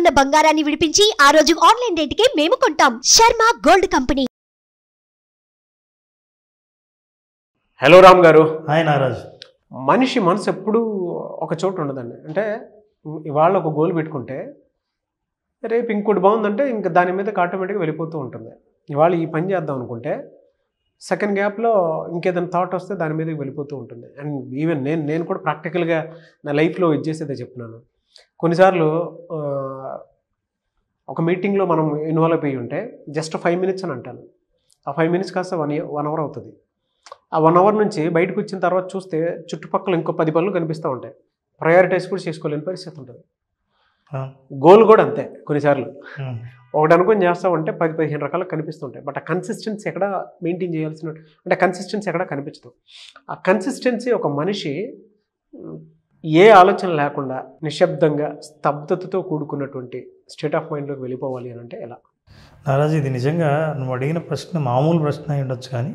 ఉన్న బంగారాన్ని విడిపించి ఆ రోజు ఆన్లైన్ రేటుకే మేము కొంటాం Sharma gold company hello Ram garu hi నారాజ్ మనిషి మనసు ఎప్పుడు ఒక చోటు ఉండదండి అంటే ఇవాళ ఒక గోల్ పెట్టుకుంటే రేపు ఇంకోటి బాగుందంటే ఇంకా దాని మీద ఆటోమేటిక్గా వెళ్ళిపోతూ ఉంటుంది ఇవాళ ఈ పని చేద్దాం అనుకుంటే సెకండ్ గ్యాప్లో ఇంకేదైనా థాట్ వస్తే దాని మీదకి వెళ్ళిపోతూ ఉంటుంది అండ్ ఈవెన్ నేను నేను కూడా ప్రాక్టికల్గా నా లైఫ్లో ఇది చేసేదే చెప్తున్నాను కొన్నిసార్లు ఒక మీటింగ్లో మనం ఇన్వాల్వ్ అయిపోయి ఉంటే జస్ట్ ఫైవ్ మినిట్స్ అని అంటాను ఆ ఫైవ్ మినిట్స్ కాస్త వన్ వన్ అవర్ అవుతుంది ఆ వన్ అవర్ నుంచి బయటకు వచ్చిన తర్వాత చూస్తే చుట్టుపక్కల ఇంకో పది పనులు కనిపిస్తూ ఉంటాయి ప్రయారిటైజ్ కూడా చేసుకోలేని పరిస్థితి ఉంటుంది గోల్ కూడా అంతే కొన్నిసార్లు ఒకటి అనుకుని చేస్తా ఉంటే పది పదిహేను రకాలు కనిపిస్తుంటాయి బట్ ఆ కన్సిస్టెన్సీ ఎక్కడ మెయింటైన్ చేయాల్సిన అంటే కన్సిస్టెన్సీ ఎక్కడ కనిపించదు ఆ కన్సిస్టెన్సీ ఒక మనిషి ఏ ఆలోచన లేకుండా నిశ్శబ్దంగా స్తబ్దతతో కూడుకున్నటువంటి స్టేట్ ఆఫ్ మైండ్లోకి వెళ్ళిపోవాలి అని అంటే ఎలా నారాజు ఇది నిజంగా నువ్వు అడిగిన ప్రశ్న మామూలు ప్రశ్న అయి ఉండొచ్చు కానీ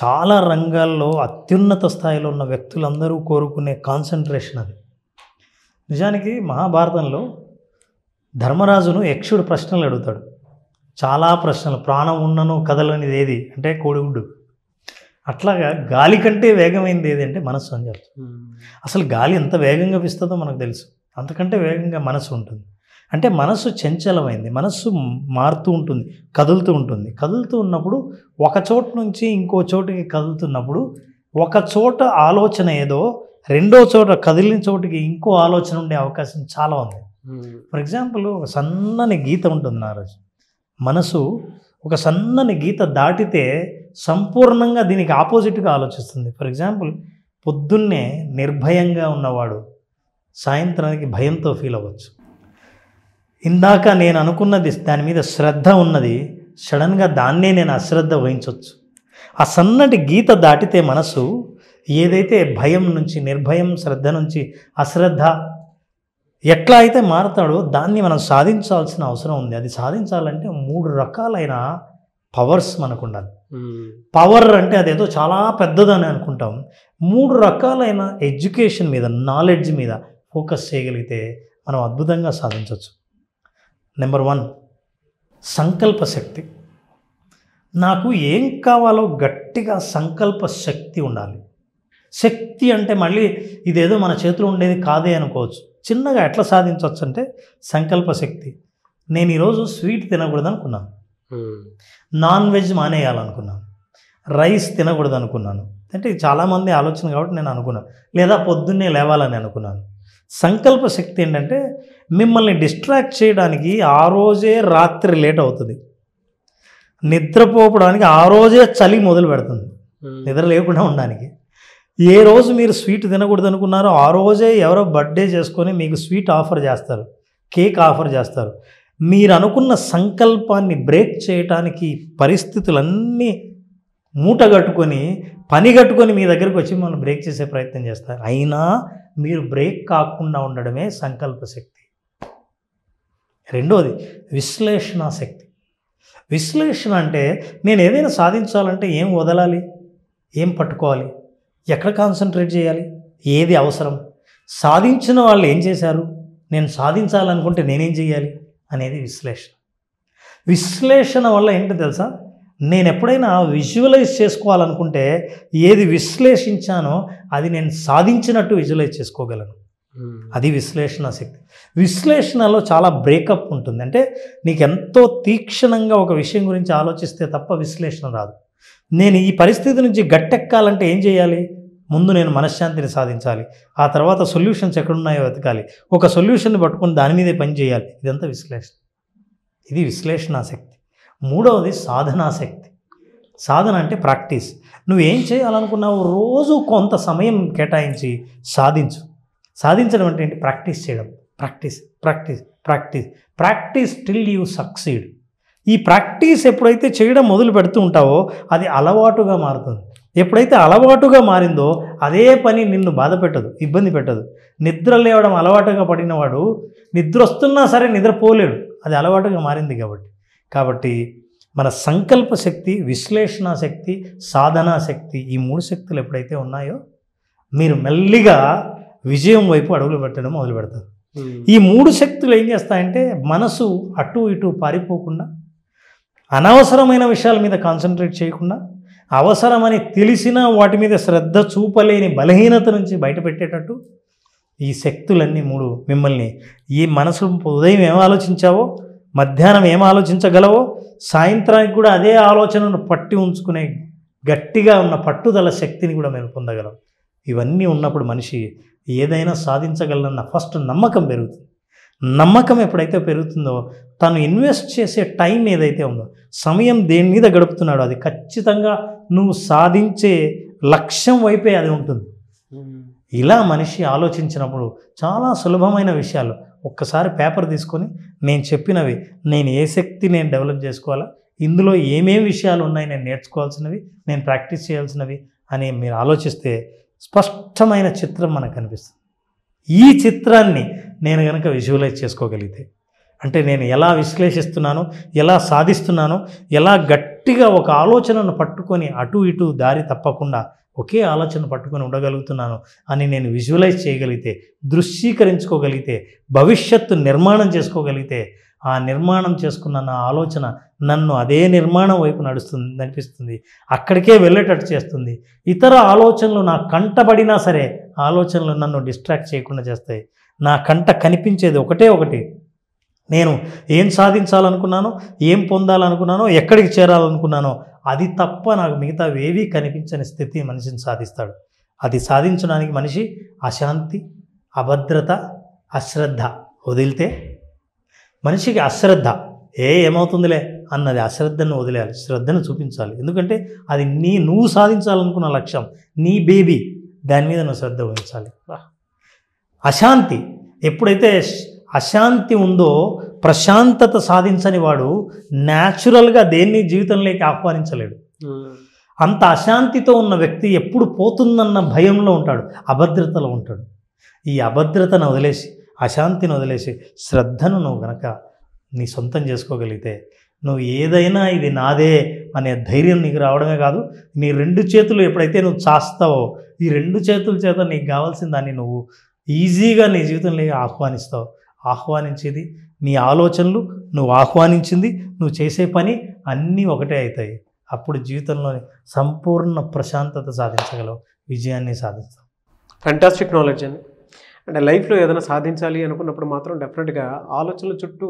చాలా రంగాల్లో అత్యున్నత స్థాయిలో ఉన్న వ్యక్తులందరూ కోరుకునే కాన్సన్ట్రేషన్ అది నిజానికి మహాభారతంలో ధర్మరాజును యక్షుడు ప్రశ్నలు అడుగుతాడు చాలా ప్రశ్నలు ప్రాణం ఉన్నను కదలనిది ఏది అంటే కోడిగుడ్డు అట్లాగా గాలి కంటే వేగమైంది ఏదంటే మనస్సు అని చెప్తాం అసలు గాలి ఎంత వేగంగా పిస్తుందో మనకు తెలుసు అంతకంటే వేగంగా మనసు ఉంటుంది అంటే మనస్సు చంచలమైంది మనస్సు మారుతూ ఉంటుంది కదులుతూ ఉంటుంది కదులుతూ ఉన్నప్పుడు ఒక చోట నుంచి ఇంకో చోటుకి కదులుతున్నప్పుడు ఒక చోట ఆలోచన ఏదో రెండో చోట కదిలిన చోటుకి ఇంకో ఆలోచన ఉండే అవకాశం చాలా ఉంది ఫర్ ఎగ్జాంపుల్ ఒక సన్నని గీత ఉంటుంది నారాజు మనసు ఒక సన్నని గీత దాటితే సంపూర్ణంగా దీనికి ఆపోజిట్గా ఆలోచిస్తుంది ఫర్ ఎగ్జాంపుల్ పొద్దున్నే నిర్భయంగా ఉన్నవాడు సాయంత్రానికి భయంతో ఫీల్ అవ్వచ్చు ఇందాక నేను అనుకున్నది దాని మీద శ్రద్ధ ఉన్నది సడన్గా దాన్నే నేను అశ్రద్ధ వహించవచ్చు ఆ సన్నటి గీత దాటితే మనసు ఏదైతే భయం నుంచి నిర్భయం శ్రద్ధ నుంచి అశ్రద్ధ ఎట్లా అయితే మారతాడో దాన్ని మనం సాధించాల్సిన అవసరం ఉంది అది సాధించాలంటే మూడు రకాలైన పవర్స్ మనకు ఉండాలి పవర్ అంటే అదేదో చాలా పెద్దదని అనుకుంటాం మూడు రకాలైన ఎడ్యుకేషన్ మీద నాలెడ్జ్ మీద ఫోకస్ చేయగలిగితే మనం అద్భుతంగా సాధించవచ్చు నెంబర్ వన్ సంకల్ప శక్తి నాకు ఏం కావాలో గట్టిగా సంకల్ప శక్తి ఉండాలి శక్తి అంటే మళ్ళీ ఇదేదో మన చేతిలో ఉండేది కాదే అనుకోవచ్చు చిన్నగా ఎట్లా సాధించవచ్చు అంటే సంకల్ప శక్తి నేను ఈరోజు స్వీట్ తినకూడదు అనుకున్నాను నాన్ వెజ్ మానేయాలనుకున్నాను రైస్ తినకూడదు అనుకున్నాను అంటే చాలామంది ఆలోచన కాబట్టి నేను అనుకున్నాను లేదా పొద్దున్నే లేవాలని అనుకున్నాను సంకల్ప శక్తి ఏంటంటే మిమ్మల్ని డిస్ట్రాక్ట్ చేయడానికి ఆ రోజే రాత్రి లేట్ అవుతుంది నిద్రపోవడానికి ఆ రోజే చలి మొదలు పెడుతుంది నిద్ర లేకుండా ఉండడానికి ఏ రోజు మీరు స్వీట్ తినకూడదు అనుకున్నారో ఆ రోజే ఎవరో బర్త్డే చేసుకొని మీకు స్వీట్ ఆఫర్ చేస్తారు కేక్ ఆఫర్ చేస్తారు మీరు అనుకున్న సంకల్పాన్ని బ్రేక్ చేయటానికి పరిస్థితులన్నీ మూటగట్టుకొని పని కట్టుకొని మీ దగ్గరకు వచ్చి మనం బ్రేక్ చేసే ప్రయత్నం చేస్తారు అయినా మీరు బ్రేక్ కాకుండా ఉండడమే సంకల్ప శక్తి రెండోది విశ్లేషణ శక్తి విశ్లేషణ అంటే నేను ఏదైనా సాధించాలంటే ఏం వదలాలి ఏం పట్టుకోవాలి ఎక్కడ కాన్సన్ట్రేట్ చేయాలి ఏది అవసరం సాధించిన వాళ్ళు ఏం చేశారు నేను సాధించాలనుకుంటే నేనేం చేయాలి అనేది విశ్లేషణ విశ్లేషణ వల్ల ఏంటి తెలుసా నేను ఎప్పుడైనా విజువలైజ్ చేసుకోవాలనుకుంటే ఏది విశ్లేషించానో అది నేను సాధించినట్టు విజువలైజ్ చేసుకోగలను hmm. అది విశ్లేషణ శక్తి విశ్లేషణలో చాలా బ్రేకప్ ఉంటుంది అంటే నీకు ఎంతో తీక్షణంగా ఒక విషయం గురించి ఆలోచిస్తే తప్ప విశ్లేషణ రాదు నేను ఈ పరిస్థితి నుంచి గట్టెక్కాలంటే ఏం చేయాలి ముందు నేను మనశ్శాంతిని సాధించాలి ఆ తర్వాత సొల్యూషన్స్ ఎక్కడున్నాయో వెతకాలి ఒక సొల్యూషన్ని పట్టుకుని దాని మీదే పని చేయాలి ఇదంతా విశ్లేషణ ఇది విశ్లేషణ ఆసక్తి మూడవది సాధనాశక్తి సాధన అంటే ప్రాక్టీస్ నువ్వు ఏం చేయాలనుకున్నావు రోజు కొంత సమయం కేటాయించి సాధించు సాధించడం అంటే ఏంటి ప్రాక్టీస్ చేయడం practice practice practice practice till you succeed ఈ ప్రాక్టీస్ ఎప్పుడైతే చేయడం మొదలు పెడుతూ ఉంటావో అది అలవాటుగా మారుతుంది ఎప్పుడైతే అలవాటుగా మారిందో అదే పని నిన్ను బాధ పెట్టదు ఇబ్బంది పెట్టదు నిద్ర లేవడం అలవాటుగా పడినవాడు నిద్ర వస్తున్నా సరే నిద్రపోలేడు అది అలవాటుగా మారింది కాబట్టి కాబట్టి మన సంకల్ప శక్తి విశ్లేషణ శక్తి సాధనా శక్తి ఈ మూడు శక్తులు ఎప్పుడైతే ఉన్నాయో మీరు మెల్లిగా విజయం వైపు అడుగులు పెట్టడం మొదలు పెడతారు ఈ మూడు శక్తులు ఏం చేస్తాయంటే మనసు అటు ఇటు పారిపోకుండా అనవసరమైన విషయాల మీద కాన్సన్ట్రేట్ చేయకుండా అవసరమని తెలిసిన వాటి మీద శ్రద్ధ చూపలేని బలహీనత నుంచి బయటపెట్టేటట్టు ఈ శక్తులన్నీ మూడు మిమ్మల్ని ఈ మనసు ఉదయం ఏం ఆలోచించావో మధ్యాహ్నం ఏం ఆలోచించగలవో సాయంత్రానికి కూడా అదే ఆలోచనను పట్టి ఉంచుకునే గట్టిగా ఉన్న పట్టుదల శక్తిని కూడా మేము పొందగలం ఇవన్నీ ఉన్నప్పుడు మనిషి ఏదైనా సాధించగలన్న ఫస్ట్ నమ్మకం పెరుగుతుంది నమ్మకం ఎప్పుడైతే పెరుగుతుందో తను ఇన్వెస్ట్ చేసే టైం ఏదైతే ఉందో సమయం దేని మీద గడుపుతున్నాడో అది ఖచ్చితంగా నువ్వు సాధించే లక్ష్యం వైపే అది ఉంటుంది ఇలా మనిషి ఆలోచించినప్పుడు చాలా సులభమైన విషయాలు ఒక్కసారి పేపర్ తీసుకొని నేను చెప్పినవి నేను ఏ శక్తి నేను డెవలప్ చేసుకోవాలా ఇందులో ఏమేమి విషయాలు ఉన్నాయి నేను నేర్చుకోవాల్సినవి నేను ప్రాక్టీస్ చేయాల్సినవి అని మీరు ఆలోచిస్తే స్పష్టమైన చిత్రం మనకు కనిపిస్తుంది ఈ చిత్రాన్ని నేను కనుక విజువలైజ్ చేసుకోగలిగితే అంటే నేను ఎలా విశ్లేషిస్తున్నానో ఎలా సాధిస్తున్నానో ఎలా గట్టిగా ఒక ఆలోచనను పట్టుకొని అటు ఇటు దారి తప్పకుండా ఒకే ఆలోచన పట్టుకొని ఉండగలుగుతున్నాను అని నేను విజువలైజ్ చేయగలిగితే దృశ్యీకరించుకోగలిగితే భవిష్యత్తు నిర్మాణం చేసుకోగలిగితే ఆ నిర్మాణం చేసుకున్న నా ఆలోచన నన్ను అదే నిర్మాణం వైపు నడుస్తుంది నడిపిస్తుంది అక్కడికే వెళ్ళేటట్టు చేస్తుంది ఇతర ఆలోచనలు నా కంటబడినా సరే ఆలోచనలు నన్ను డిస్ట్రాక్ట్ చేయకుండా చేస్తాయి నా కంట కనిపించేది ఒకటే ఒకటి నేను ఏం సాధించాలనుకున్నానో ఏం పొందాలనుకున్నానో ఎక్కడికి చేరాలనుకున్నానో అది తప్ప నాకు మిగతా ఏవీ కనిపించని స్థితి మనిషిని సాధిస్తాడు అది సాధించడానికి మనిషి అశాంతి అభద్రత అశ్రద్ధ వదిలితే మనిషికి అశ్రద్ధ ఏ ఏమవుతుందిలే అన్నది అశ్రద్ధను వదిలేయాలి శ్రద్ధను చూపించాలి ఎందుకంటే అది నీ నువ్వు సాధించాలనుకున్న లక్ష్యం నీ బేబీ దాని మీద నువ్వు శ్రద్ధ వహించాలి అశాంతి ఎప్పుడైతే అశాంతి ఉందో ప్రశాంతత సాధించని వాడు న్యాచురల్గా దేన్ని జీవితంలోకి ఆహ్వానించలేడు hmm. అంత అశాంతితో ఉన్న వ్యక్తి ఎప్పుడు పోతుందన్న భయంలో ఉంటాడు అభద్రతలో ఉంటాడు ఈ అభద్రతను వదిలేసి అశాంతిని వదిలేసి శ్రద్ధను నువ్వు గనక నీ సొంతం చేసుకోగలిగితే నువ్వు ఏదైనా ఇది నాదే అనే ధైర్యం నీకు రావడమే కాదు నీ రెండు చేతులు ఎప్పుడైతే నువ్వు చాస్తావో ఈ రెండు చేతుల చేత నీకు కావాల్సిన దాన్ని నువ్వు ఈజీగా నీ జీవితంలో ఆహ్వానిస్తావు ఆహ్వానించేది నీ ఆలోచనలు నువ్వు ఆహ్వానించింది నువ్వు చేసే పని అన్నీ ఒకటే అవుతాయి అప్పుడు జీవితంలోని సంపూర్ణ ప్రశాంతత సాధించగలవు విజయాన్ని సాధిస్తాం ఫ్యాంటాస్టిక్ నాలెడ్జ్ అండి అంటే లైఫ్లో ఏదైనా సాధించాలి అనుకున్నప్పుడు మాత్రం డెఫినెట్గా ఆలోచనల చుట్టూ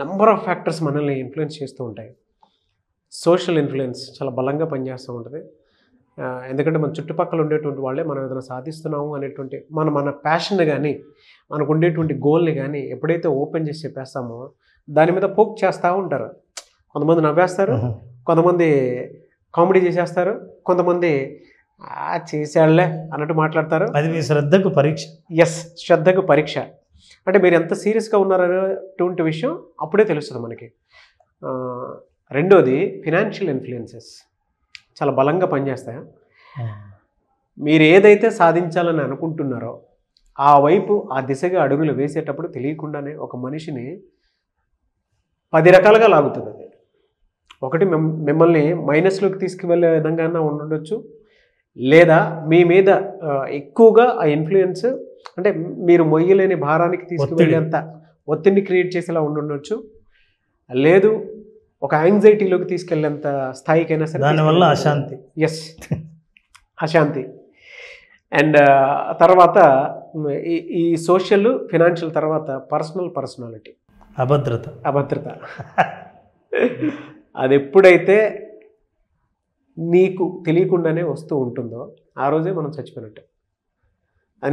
నెంబర్ ఆఫ్ ఫ్యాక్టర్స్ మనల్ని ఇన్ఫ్లుయెన్స్ చేస్తూ ఉంటాయి సోషల్ ఇన్ఫ్లుయెన్స్ చాలా బలంగా పనిచేస్తూ ఉంటుంది ఎందుకంటే మన చుట్టుపక్కల ఉండేటువంటి వాళ్ళే మనం ఏదైనా సాధిస్తున్నాము అనేటువంటి మన మన ప్యాషన్ కానీ మనకు ఉండేటువంటి గోల్ని కానీ ఎప్పుడైతే ఓపెన్ చేసి చెప్పేస్తామో దాని మీద పోక్ చేస్తూ ఉంటారు కొంతమంది నవ్వేస్తారు కొంతమంది కామెడీ చేసేస్తారు కొంతమంది చేసేళ్లే అన్నట్టు మాట్లాడతారు అది మీ శ్రద్ధకు పరీక్ష ఎస్ శ్రద్ధకు పరీక్ష అంటే మీరు ఎంత సీరియస్గా ఉన్నారనేటువంటి విషయం అప్పుడే తెలుస్తుంది మనకి రెండోది ఫినాన్షియల్ ఇన్ఫ్లుయెన్సెస్ చాలా బలంగా పనిచేస్తాయా మీరు ఏదైతే సాధించాలని అనుకుంటున్నారో ఆ వైపు ఆ దిశగా అడుగులు వేసేటప్పుడు తెలియకుండానే ఒక మనిషిని పది రకాలుగా లాగుతుంది అది ఒకటి మిమ్మల్ని మైనస్లోకి తీసుకువెళ్ళే విధంగా ఉండొచ్చు లేదా మీ మీద ఎక్కువగా ఆ ఇన్ఫ్లుయెన్స్ అంటే మీరు మొయ్యలేని భారానికి తీసుకువెళ్ళేంత ఒత్తిడిని క్రియేట్ చేసేలా ఉండుండొచ్చు లేదు ఒక యాంగ్జైటీలోకి తీసుకెళ్ళేంత స్థాయికైనా సరే దానివల్ల అశాంతి ఎస్ అశాంతి అండ్ uh, తర్వాత ఈ సోషల్ ఫినాన్షియల్ తర్వాత పర్సనల్ పర్సనాలిటీ అభద్రత అభద్రత అది ఎప్పుడైతే నీకు తెలియకుండానే వస్తూ ఉంటుందో ఆ రోజే మనం చచ్చిపోయినట్టు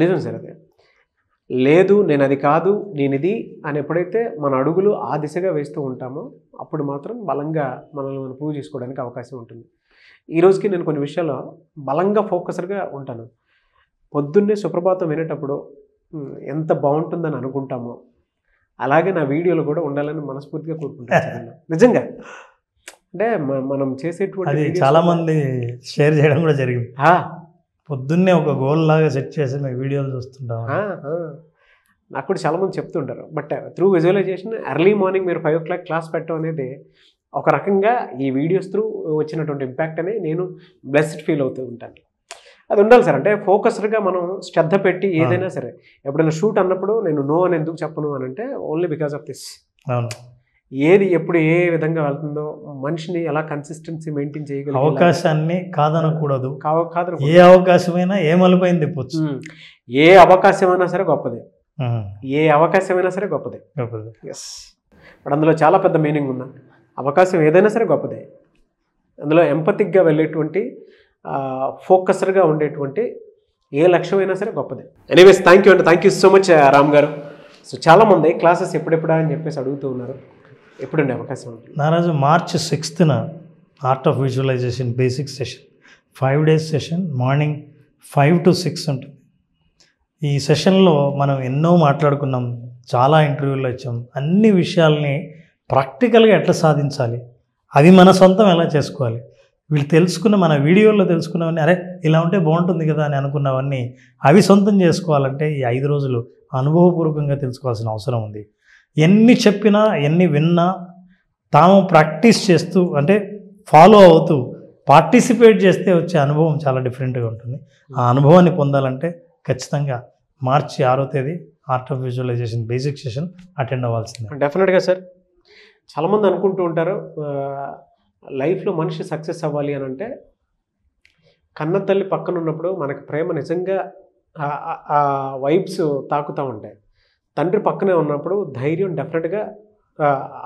నిజం సార్ అదే లేదు నేను అది కాదు నేను ఇది అని ఎప్పుడైతే మన అడుగులు ఆ దిశగా వేస్తూ ఉంటామో అప్పుడు మాత్రం బలంగా మనల్ని మనం ప్రూవ్ చేసుకోవడానికి అవకాశం ఉంటుంది ఈ రోజుకి నేను కొన్ని విషయాల్లో బలంగా ఫోకస్డ్గా ఉంటాను పొద్దున్నే సుప్రభాతం వినేటప్పుడు ఎంత బాగుంటుందని అనుకుంటామో అలాగే నా వీడియోలు కూడా ఉండాలని మనస్ఫూర్తిగా కోరుకుంటాను నిజంగా అంటే మనం చేసేటువంటి చాలా మంది షేర్ చేయడం కూడా జరిగింది పొద్దున్నే ఒక గోల్ లాగా సెట్ చేసి మేము వీడియోలు చూస్తుంటాం నాకు కూడా చాలామంది చెప్తుంటారు but through visualization early morning మీరు ఫైవ్ ఓ క్లాక్ క్లాస్ పెట్టడం అనేది ఒక రకంగా ఈ వీడియోస్ త్రూ వచ్చినటువంటి ఇంపాక్ట్ అనేది నేను బ్లెస్డ్ ఫీల్ అవుతూ ఉంటాను అది ఉండాలి సార్ అంటే ఫోకస్డ్గా మనం శ్రద్ధ పెట్టి ఏదైనా సరే ఎప్పుడైనా షూట్ అన్నప్పుడు నేను నో అని ఎందుకు చెప్పను అని అంటే ఓన్లీ బికాస్ ఆఫ్ దిస్ అవును ఏది ఎప్పుడు ఏ విధంగా వెళ్తుందో మనిషిని ఎలా కన్సిస్టెన్సీ మెయింటైన్ చేయగలిగే అవకాశాన్ని కాదనకూడదు కాదు ఏ అవకాశమైనా ఏ మలుపైన తిప్పొచ్చు ఏ అవకాశమైనా సరే గొప్పదే ఏ అవకాశమైనా సరే గొప్పదే గొప్పదే ఎస్ ఇప్పుడు అందులో చాలా పెద్ద మీనింగ్ ఉందా అవకాశం ఏదైనా సరే గొప్పదే అందులో ఎంపతిక్గా వెళ్ళేటువంటి ఫోకస్డ్గా ఉండేటువంటి ఏ లక్ష్యమైనా సరే గొప్పదే ఎనీవేస్ థ్యాంక్ యూ అండి thank you so much Ram garu so చాలామంది క్లాసెస్ ఎప్పుడెప్పుడా అని చెప్పేసి అడుగుతూ ఉన్నారు ఎప్పుడుండే అవకాశం ఉంది నారాజు మార్చ్ సిక్స్త్న art of visualization basic session five days session morning five to six ఉంటుంది ఈ సెషన్లో మనం ఎన్నో మాట్లాడుకున్నాం చాలా ఇంటర్వ్యూలు ఇచ్చాం అన్ని విషయాల్ని ప్రాక్టికల్గా ఎట్లా సాధించాలి అది మన సొంతం ఎలా చేసుకోవాలి వీళ్ళు తెలుసుకున్న మన వీడియోలో తెలుసుకున్నవన్నీ అరే ఇలా ఉంటే బాగుంటుంది కదా అని అనుకున్నవన్నీ అవి సొంతం చేసుకోవాలంటే ఈ ఐదు రోజులు అనుభవపూర్వకంగా తెలుసుకోవాల్సిన అవసరం ఉంది ఎన్ని చెప్పినా ఎన్ని విన్నా తాము ప్రాక్టీస్ చేస్తూ అంటే ఫాలో అవుతూ పార్టిసిపేట్ చేస్తే వచ్చే అనుభవం చాలా డిఫరెంట్గా ఉంటుంది ఆ అనుభవాన్ని పొందాలంటే ఖచ్చితంగా మార్చి ఆరో తేదీ art of visualization basic session attend అవ్వాల్సింది డెఫినెట్గా సార్ చాలామంది అనుకుంటూ ఉంటారు లైఫ్లో మనిషి సక్సెస్ అవ్వాలి అని అంటే కన్న తల్లి పక్కన ఉన్నప్పుడు మనకు ప్రేమ నిజంగా వైబ్స్ తాకుతూ ఉంటాయి తండ్రి పక్కనే ఉన్నప్పుడు ధైర్యం డెఫినెట్గా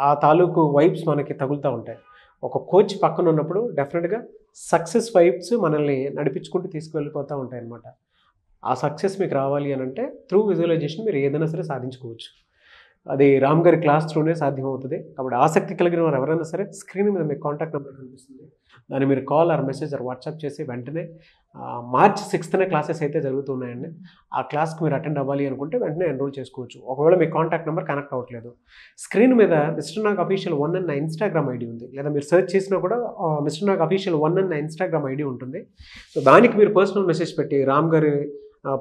ఆ తాలూకు వైబ్స్ మనకి తగులుతూ ఉంటాయి ఒక కోచ్ పక్కన ఉన్నప్పుడు డెఫినెట్గా సక్సెస్ వైబ్స్ మనల్ని నడిపించుకుంటూ తీసుకువెళ్ళిపోతూ ఉంటాయి అన్నమాట ఆ సక్సెస్ మీకు రావాలి అని అంటే త్రూ విజువలైజేషన్ మీరు ఏదైనా సరే సాధించుకోవచ్చు అది రామ్ గారి క్లాస్ త్రూనే సాధ్యమవుతుంది కాబట్టి ఆసక్తి కలిగిన వారు ఎవరైనా సరే స్క్రీన్ మీద మీకు కాంటాక్ట్ నెంబర్ కనిపిస్తుంది దాన్ని మీరు call or message or WhatsApp చేసి వెంటనే మార్చ్ సిక్స్త్నే క్లాసెస్ అయితే జరుగుతున్నాయండి ఆ క్లాస్కి మీరు అటెండ్ అవ్వాలి అనుకుంటే వెంటనే ఎన్రోల్ చేసుకోవచ్చు ఒకవేళ మీ కాంటాక్ట్ నెంబర్ కనెక్ట్ అవ్వట్లేదు స్క్రీన్ మీద మిస్టర్ నాగ్ అఫీషియల్ వన్ అన్న ఇన్స్టాగ్రామ్ ఐడి ఉంది లేదా మీరు సెర్చ్ చేసినా కూడా మిస్టర్ నాగ్ అఫీషియల్ వన్ అన్న ఇన్స్టాగ్రామ్ ఐడి ఉంటుంది సో దానికి మీరు పర్సనల్ మెసేజ్ పెట్టి రామ్ గారి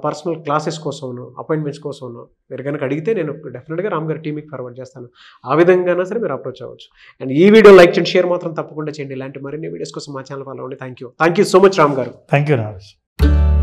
పర్సనల్ క్లాసెస్ కోసంను అపాయింట్మెంట్స్ కోసంను మీరు కనుక అడిగితే నేను డెఫినెట్గా రామ్ గారి టీమ్కి ఫార్వర్డ్ చేస్తాను ఆ విధంగా సరే మీరు అప్రోచ్ అవ్వచ్చు అండ్ ఈ వీడియో లైక్ చేయండి షేర్ మాత్రం తప్పకుండా చేయండి ఇలాంటి మరిన్ని వీడియోస్ కోసం మా ఛానల్ ఫాలో అవ్వండి thank you thank you so much Ram garu thank you